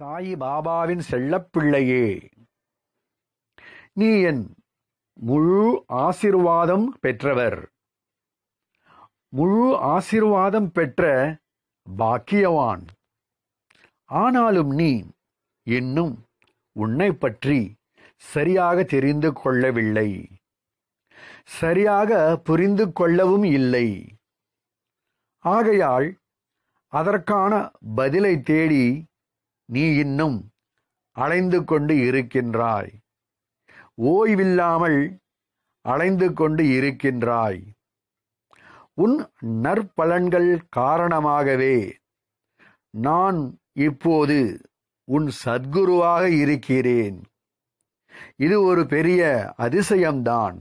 சாயி பாபாவின் செல்லப்பிள்ளையே நீ என் முழு ஆசிர்வாதம் பெற்றவர் முழு ஆசிர்வாதம் பெற்ற பாக்கியவான் ஆனாலும் நீ இன்னும் உன்னை பற்றி சரியாக தெரிந்து கொள்ளவில்லை சரியாக புரிந்து கொள்ளவும் இல்லை ஆகையால் அதற்கான பதிலை தேடி நீ இன்னும் அலைந்து கொண்டு இருக்கின்றாய் ஓய்வில்லாமல் அலைந்து கொண்டு இருக்கின்றாய் உன் நற்பலன்கள் காரணமாகவே நான் இப்போது உன் சத்குருவாக இருக்கிறேன் இது ஒரு பெரிய அதிசயம்தான்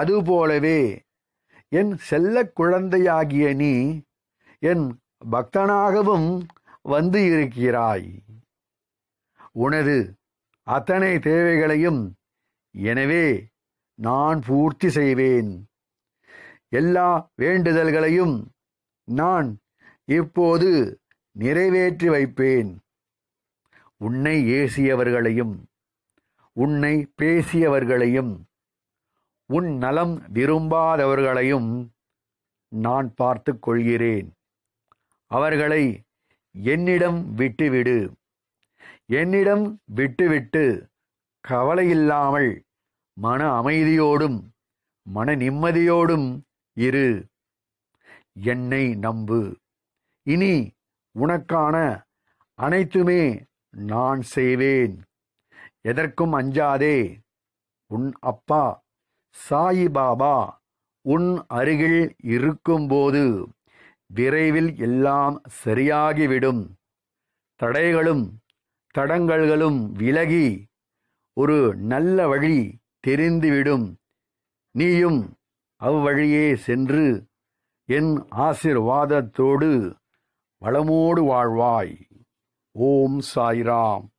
அதுபோலவே என் செல்ல குழந்தையாகிய நீ என் பக்தனாகவும் வந்து இருக்கிறாய் உனது அத்தனை தேவைகளையும் எனவே நான் பூர்த்தி செய்வேன் எல்லா வேண்டுதல்களையும் நான் இப்போது நிறைவேற்றி வைப்பேன் உன்னை ஏசியவர்களையும் உன்னை பேசியவர்களையும் உன் நலம் விரும்பாதவர்களையும் நான் பார்த்து கொள்கிறேன் அவர்களை என்னிடம் விட்டுவிடு என்னிடம் விட்டுவிட்டு கவலையில்லாமல் மன அமைதியோடும் மன நிம்மதியோடும் இரு என்னை நம்பு இனி உனக்கான அனைத்துமே நான் செய்வேன் எதற்கும் அஞ்சாதே உன் அப்பா சாயிபாபா உன் அருகில் இருக்கும்போது விரைவில் எல்லாம் சரியாகிவிடும் தடைகளும் தடங்கல்களும் விலகி ஒரு நல்ல வழி தெரிந்துவிடும் நீயும் அவ்வழியே சென்று என் ஆசிர்வாதத்தோடு வளமோடு வாழ்வாய் ஓம் சாய்ராம்